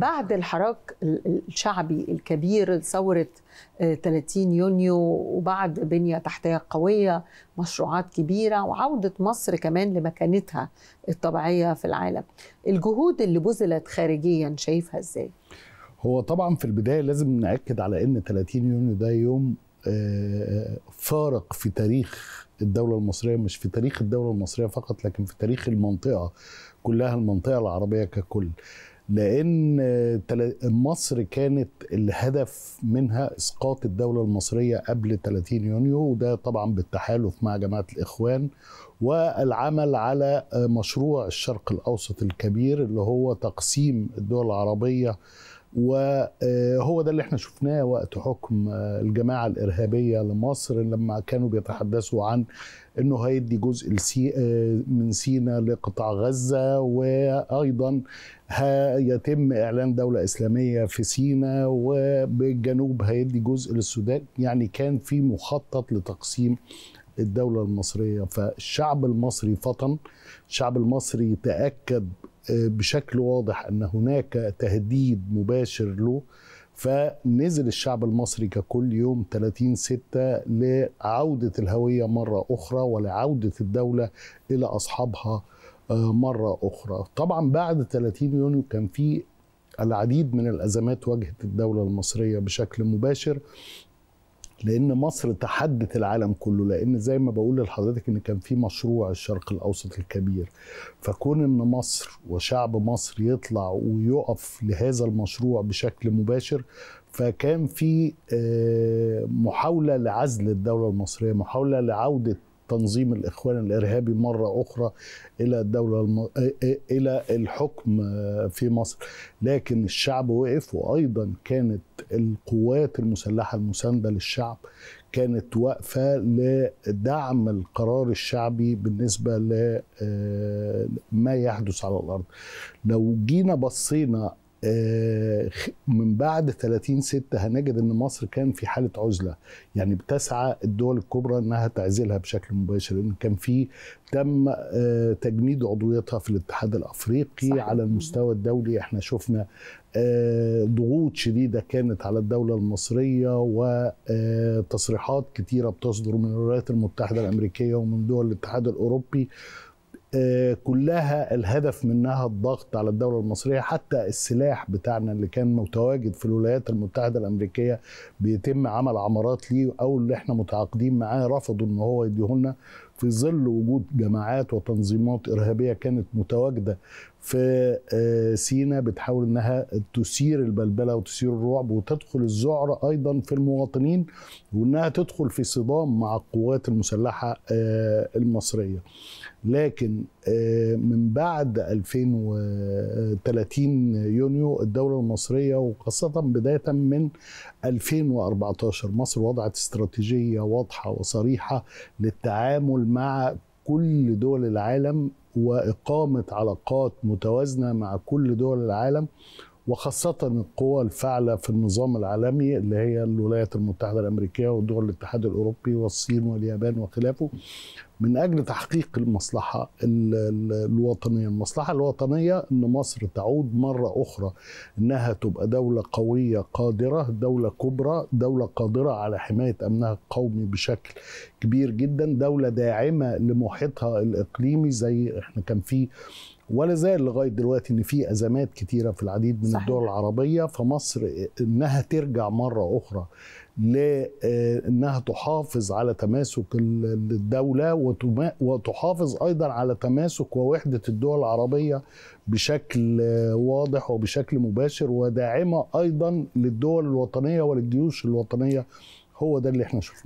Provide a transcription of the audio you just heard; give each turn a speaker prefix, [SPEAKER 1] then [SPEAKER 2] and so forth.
[SPEAKER 1] بعد الحراك الشعبي الكبير ثورة 30 آه، يونيو وبعد بنية تحتية قوية مشروعات كبيرة وعودة مصر كمان لمكانتها الطبيعية في العالم الجهود اللي بذلت خارجيا شايفها ازاي؟ هو طبعا في البداية لازم نأكد على أن 30 يونيو ده يوم آه، آه، فارق في تاريخ الدولة المصرية مش في تاريخ الدولة المصرية فقط لكن في تاريخ المنطقة كلها المنطقة العربية ككل لان مصر كانت الهدف منها اسقاط الدوله المصريه قبل 30 يونيو وده طبعا بالتحالف مع جماعه الاخوان والعمل على مشروع الشرق الاوسط الكبير اللي هو تقسيم الدول العربيه وهو ده اللي احنا شفناه وقت حكم آه، الجماعة الإرهابية لمصر لما كانوا بيتحدثوا عن انه هيدي جزء آه، من سينا لقطاع غزة وأيضا هيتم إعلان دولة إسلامية في سينا وبالجنوب هيدي جزء للسودان يعني كان في مخطط لتقسيم الدولة المصرية فالشعب المصري فطن الشعب المصري تأكد آه، بشكل واضح أن هناك تهديد مباشر له فنزل الشعب المصري ككل يوم 30 ستة لعودة الهوية مرة أخرى ولعودة الدولة إلى أصحابها آه، مرة أخرى طبعا بعد 30 يونيو كان في العديد من الأزمات واجهت الدولة المصرية بشكل مباشر لان مصر تحدت العالم كله لان زي ما بقول لحضرتك ان كان في مشروع الشرق الاوسط الكبير فكون ان مصر وشعب مصر يطلع ويقف لهذا المشروع بشكل مباشر فكان في آه، محاوله لعزل الدوله المصريه محاوله لعوده تنظيم الاخوان الارهابي مره اخرى الى الدوله الم... الى الحكم في مصر لكن الشعب وقف وايضا كانت القوات المسلحه المسانده للشعب كانت واقفه لدعم القرار الشعبي بالنسبه لما آه، يحدث على الارض لو جينا بصينا آه، من بعد 30 6 هنجد ان مصر كان في حاله عزله يعني بتسعى الدول الكبرى انها تعزلها بشكل مباشر لان كان في تم آه، تجميد عضويتها في الاتحاد الافريقي صحيح. على المستوى الدولي احنا شفنا آه، ضغوط شديده كانت على الدوله المصريه وتصريحات كتيره بتصدر من الولايات المتحده الامريكيه ومن دول الاتحاد الاوروبي آه، كلها الهدف منها الضغط على الدولة المصرية حتى السلاح بتاعنا اللي كان متواجد في الولايات المتحدة الأمريكية بيتم عمل عمارات ليه أو اللي احنا متعاقدين معاه رفضوا إن هو يديهولنا في ظل وجود جماعات وتنظيمات إرهابية كانت متواجدة في آه، سينا بتحاول انها تثير البلبله وتثير الرعب وتدخل الذعر ايضا في المواطنين وانها تدخل في صدام مع القوات المسلحه آه، المصريه. لكن آه، من بعد 2030 يونيو الدوله المصريه وخاصه بدايه من 2014 مصر وضعت استراتيجيه واضحه وصريحه للتعامل مع كل دول العالم واقامه علاقات متوازنه مع كل دول العالم وخاصة القوى الفاعلة في النظام العالمي اللي هي الولايات المتحدة الأمريكية ودول الاتحاد الأوروبي والصين واليابان وخلافه من أجل تحقيق المصلحة الوطنية المصلحة الوطنية أن مصر تعود مرة أخرى أنها تبقى دولة قوية قادرة دولة كبرى دولة قادرة على حماية أمنها القومي بشكل كبير جدا دولة داعمة لمحيطها الإقليمي زي إحنا كان في ولا زال لغايه دلوقتي ان في ازمات كتيره في العديد من صحيح. الدول العربيه فمصر انها ترجع مره اخرى لانها آه، تحافظ على تماسك الدوله وتحافظ ايضا على تماسك ووحده الدول العربيه بشكل آه، واضح وبشكل مباشر وداعمه ايضا للدول الوطنيه وللجيوش الوطنيه هو ده اللي احنا شفناه